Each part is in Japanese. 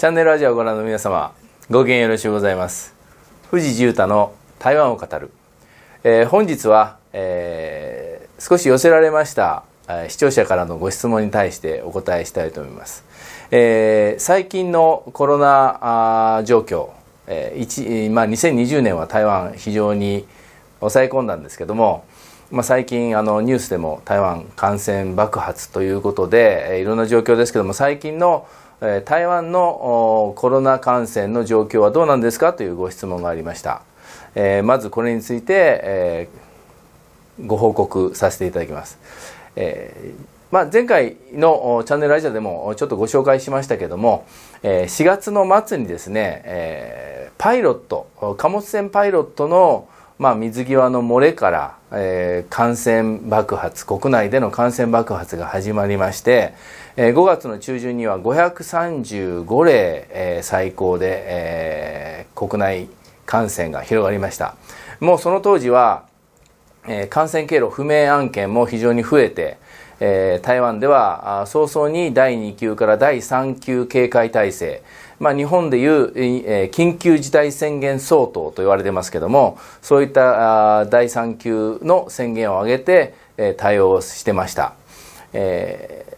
チャンネルラジオをご覧の皆様、ご機嫌よろしゅうございます。富士重太の台湾を語る。えー、本日は、えー、少し寄せられました、えー、視聴者からのご質問に対してお答えしたいと思います。えー、最近のコロナ状況、えーまあ、2020年は台湾非常に抑え込んだんですけども、まあ、最近あのニュースでも台湾感染爆発ということで、えー、いろんな状況ですけども最近の台湾のコロナ感染の状況はどうなんですかというご質問がありました、えー、まずこれについて、えー、ご報告させていただきます、えー、まあ、前回のチャンネルラジオでもちょっとご紹介しましたけども、え4月の末にですね、えパイロット貨物船パイロットのまあ、水際の漏れから、えー、感染爆発国内での感染爆発が始まりまして、えー、5月の中旬には535例、えー、最高で、えー、国内感染が広がりましたもうその当時は、えー、感染経路不明案件も非常に増えてえー、台湾では早々に第2級から第3級警戒体制、まあ、日本でいう、えー、緊急事態宣言相当と言われてますけどもそういった第3級の宣言を上げて、えー、対応してました。えー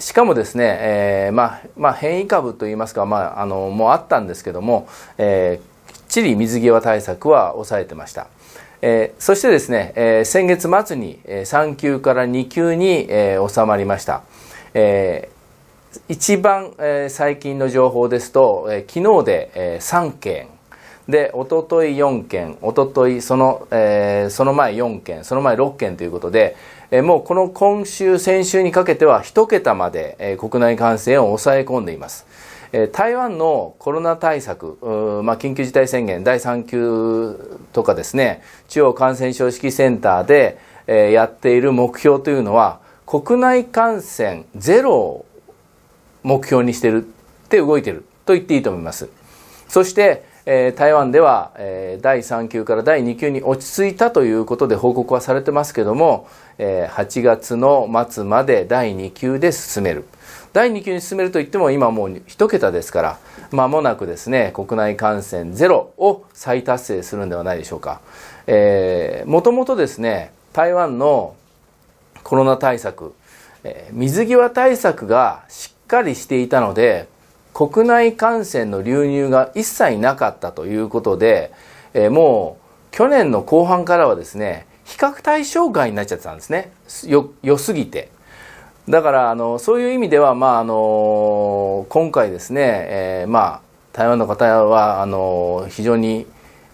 しかもですね、えーまあまあ、変異株といいますか、まあ、あのもうあったんですけども、えー、きっちり水際対策は抑えてました。えー、そしてですね、えー、先月末に3級から2級に、えー、収まりました、えー、一番、えー、最近の情報ですと、えー、昨日で、えー、3件でととい4件おとといその、えー、その前4件その前6件ということで、えー、もうこの今週先週にかけては1桁まで、えー、国内感染を抑え込んでいます台湾のコロナ対策、まあ、緊急事態宣言第3級とかですね、中央感染症指揮センターで、やっている目標というのは、国内感染ゼロを目標にしてるって動いてると言っていいと思います。そして、台湾では、第3級から第2級に落ち着いたということで報告はされてますけども、8月の末まで第2級で進める。第2級に進めるといっても今もう1桁ですから、間もなくですね、国内感染ゼロを再達成するんではないでしょうか。えー、もともとですね、台湾のコロナ対策、えー、水際対策がしっかりしていたので、国内感染の流入が一切なかったということで、えー、もう去年の後半からはですね、比較対象外になっちゃってたんですね。よ、良すぎて。だからあのそういう意味では、まあ、あの今回ですね、えーまあ、台湾の方はあの非常に、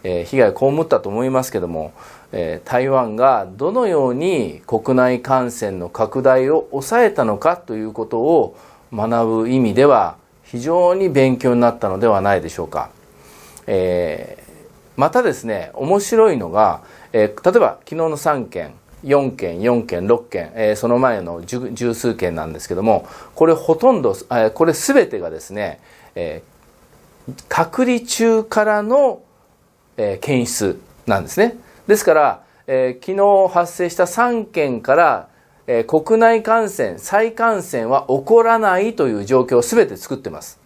えー、被害を被ったと思いますけども、えー、台湾がどのように国内感染の拡大を抑えたのかということを学ぶ意味では非常に勉強になったのではないでしょうか。えー、またですね面白いのが、えー、例えば昨日の3件4件、4件、6件、えー、その前の十数件なんですけども、これほとんど、えー、これ全てがですね、えー、隔離中からの、えー、検出なんですね。ですから、えー、昨日発生した3件から、えー、国内感染、再感染は起こらないという状況を全て作ってます。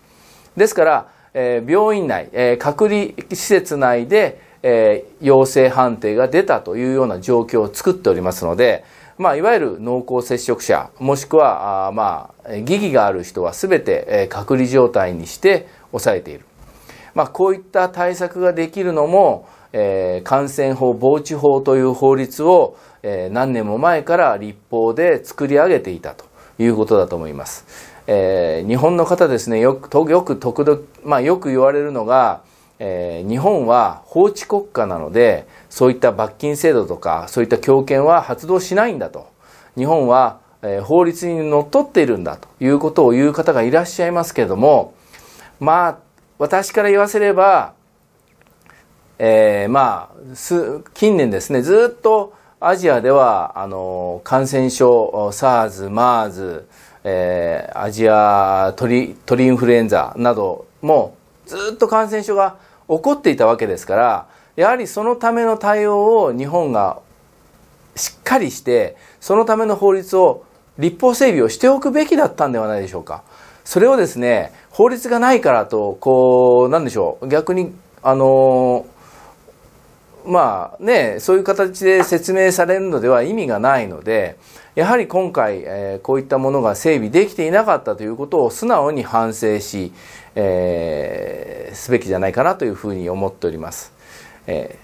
ですから、えー、病院内、えー、隔離施設内で、えー、陽性判定が出たというような状況を作っておりますので、まあ、いわゆる濃厚接触者、もしくは、あまあ、疑義がある人はすべて、えー、隔離状態にして抑えている。まあ、こういった対策ができるのも、えー、感染法防止法という法律を、えー、何年も前から立法で作り上げていたということだと思います。えー、日本の方ですね、よく、よく、時々、まあ、よく言われるのが、えー、日本は法治国家なのでそういった罰金制度とかそういった強権は発動しないんだと日本は、えー、法律にのっとっているんだということを言う方がいらっしゃいますけれどもまあ私から言わせれば、えー、まあ近年ですねずっとアジアではあの感染症 SARS、MERS、えー、アジア鳥鳥インフルエンザなどもずっと感染症が起こっていたわけですからやはりそのための対応を日本がしっかりしてそのための法律を立法整備をしておくべきだったんではないでしょうか。それをですね法律がないからとこうなんでしょう逆にあのまあね、そういう形で説明されるのでは意味がないので、やはり今回、えー、こういったものが整備できていなかったということを素直に反省し、えー、すべきじゃないかなというふうに思っております。え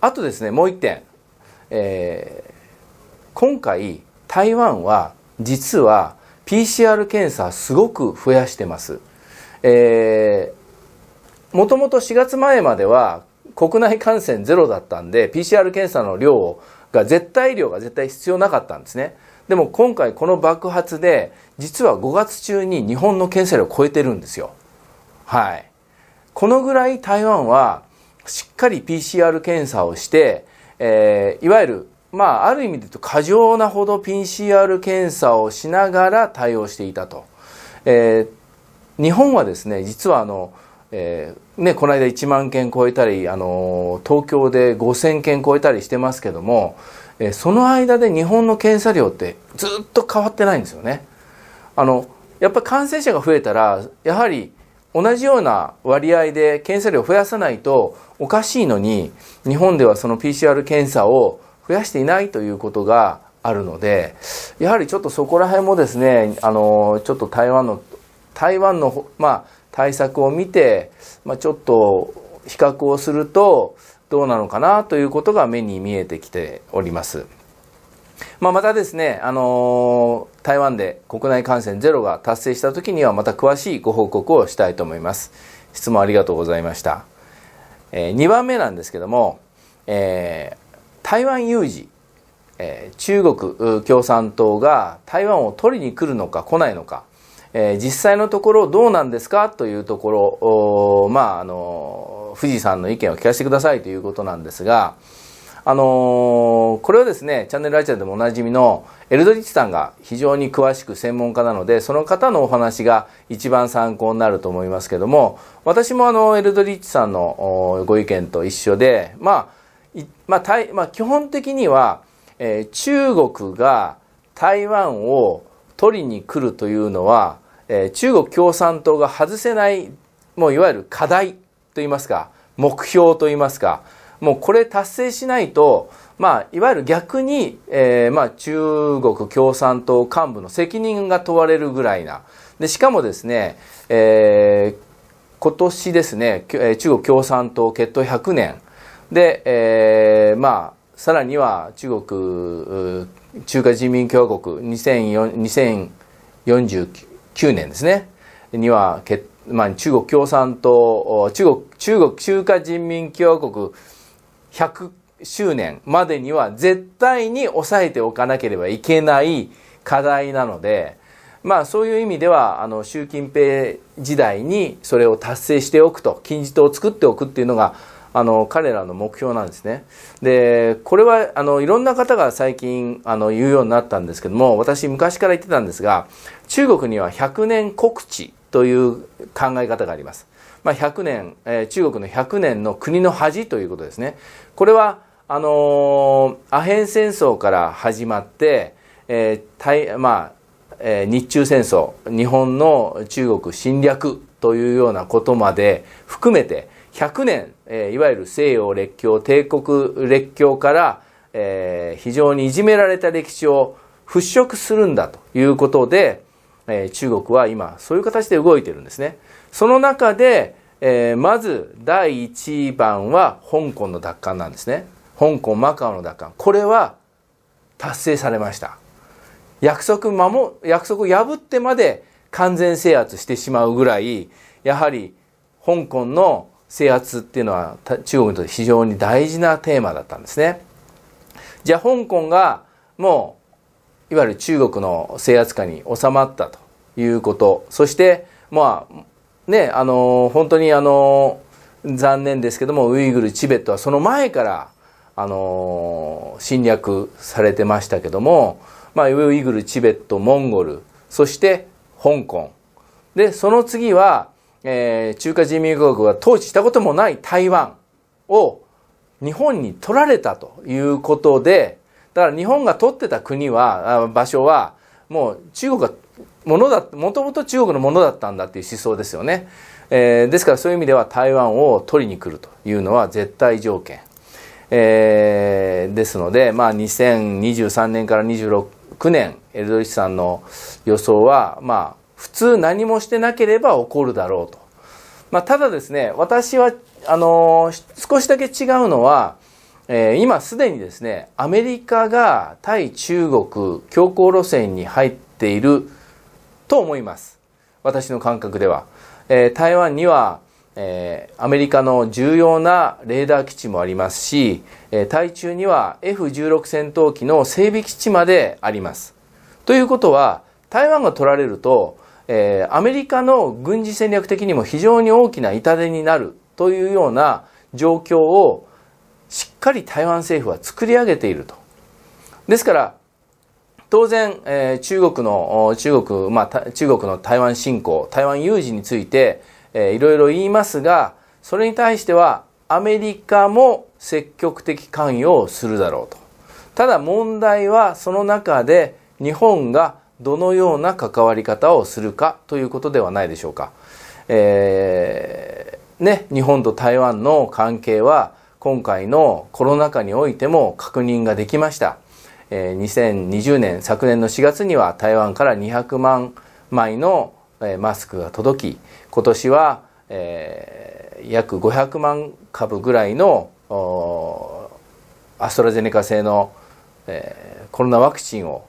ー、あとですね、もう一点。えー、今回、台湾は実は PCR 検査すごく増やしてます。えーもともと4月前までは国内感染ゼロだったんで、PCR 検査の量が、絶対量が絶対必要なかったんですね。でも今回この爆発で、実は5月中に日本の検査量を超えてるんですよ。はい。このぐらい台湾は、しっかり PCR 検査をして、えー、いわゆる、まあ、ある意味で言うと過剰なほど PCR 検査をしながら対応していたと。えー、日本はですね、実はあの、えー、ね、この間1万件超えたり、あの東京で5000件超えたりしてますけども、えー、その間で日本の検査量ってずっと変わってないんですよね。あのやっぱり感染者が増えたらやはり同じような割合で検査量を増やさないとおかしいのに日本ではその PCR 検査を増やしていないということがあるのでやはりちょっとそこら辺もですねあのちょっと台湾の台湾のまあ対策を見て、まあ、ちょっと比較をするとどうなのかなということが目に見えてきております。まあ、またですね、あのー、台湾で国内感染ゼロが達成した時にはまた詳しいご報告をしたいと思います。質問ありがとうございました。えー、2番目なんですけども、えー、台湾有事、えー、中国共産党が台湾を取りに来るのか来ないのか、えー、実際のところどうなんですかというところ、まあ、あの、富士山の意見を聞かせてくださいということなんですが、あのー、これはですね、チャンネルライチャーでもおなじみのエルドリッチさんが非常に詳しく専門家なので、その方のお話が一番参考になると思いますけども、私もあの、エルドリッチさんのご意見と一緒で、まあ、まあ、まあ、基本的には、えー、中国が台湾を取りに来るというのは、え中国共産党が外せないもういわゆる課題といいますか目標といいますかもうこれ達成しないと、まあ、いわゆる逆に、えー、まあ、中国共産党幹部の責任が問われるぐらいな。で、しかもですね、えー、今年ですね、中国共産党決闘100年。で、えー、まあ、さらには中国、中華人民共和国2049 2009年ですね、には、まあ、中国共産党、中国、中国中華人民共和国100周年までには絶対に抑えておかなければいけない課題なので、まあそういう意味では、あの、習近平時代にそれを達成しておくと、金字塔を作っておくっていうのが、あの彼らの目標なんですね。でこれはあのいろんな方が最近あの言うようになったんですけども私昔から言ってたんですが中国には100年国地という考え方があります。まあ、100年、えー、中国の100年の国の恥ということですね。これはあのー、アヘン戦争から始まって、えーまあえー、日中戦争日本の中国侵略というようなことまで含めて100年、えー、いわゆる西洋列強帝国列強から、えー、非常にいじめられた歴史を払拭するんだということで、えー、中国は今そういう形で動いてるんですね。その中で、えー、まず第1番は香港の奪還なんですね。香港、マカオの奪還。これは達成されました。約束守、約束を破ってまで完全制圧してしまうぐらい、やはり香港の制圧っていうのは中国にとって非常に大事なテーマだったんですね。じゃあ香港がもういわゆる中国の制圧下に収まったということ、そしてまあね、あの本当にあの残念ですけどもウイグル、チベットはその前からあの侵略されてましたけども、まあ、ウイグル、チベット、モンゴル、そして香港。で、その次はえー、中華人民共和国が統治したこともない台湾を日本に取られたということで、だから日本が取ってた国は、場所は、もう中国がものだ、もともと中国のものだったんだっていう思想ですよね。えー、ですからそういう意味では台湾を取りに来るというのは絶対条件。えー、ですので、まあ、2023年から26年、エルドリスさんの予想は、まあ普通何もしてなければ起こるだろうと。まあ、ただですね、私は、あのー、少しだけ違うのは、えー、今すでにですね、アメリカが対中国強硬路線に入っていると思います。私の感覚では。えー、台湾には、えー、アメリカの重要なレーダー基地もありますし、えー、対中には F16 戦闘機の整備基地まであります。ということは、台湾が取られると、えー、アメリカの軍事戦略的にも非常に大きな痛手になるというような状況をしっかり台湾政府は作り上げていると。ですから、当然、えー、中国の、中国、まあ、中国の台湾侵攻、台湾有事について、えー、いろいろ言いますが、それに対してはアメリカも積極的関与をするだろうと。ただ問題はその中で日本がどのような関わり方をするかということではないでしょうか。えー、ね、日本と台湾の関係は今回のコロナ禍においても確認ができました。えー、2020年、昨年の4月には台湾から200万枚のマスクが届き、今年は、えー、約500万株ぐらいのアストラゼネカ製の、えー、コロナワクチンを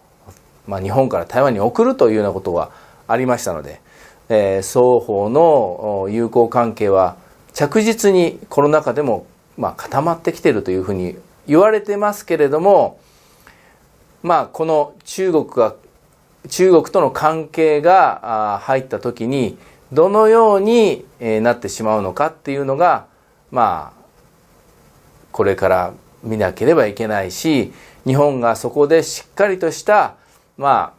まあ、日本から台湾に送るというようなことはありましたので、えー、双方の友好関係は着実にコロナ禍でも、まあ、固まってきているというふうに言われてますけれども、まあ、この中国が中国との関係が入った時にどのようになってしまうのかっていうのがまあこれから見なければいけないし日本がそこでしっかりとしたま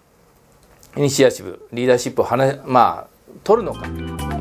あイニシアチブリーダーシップをまあ取るのか。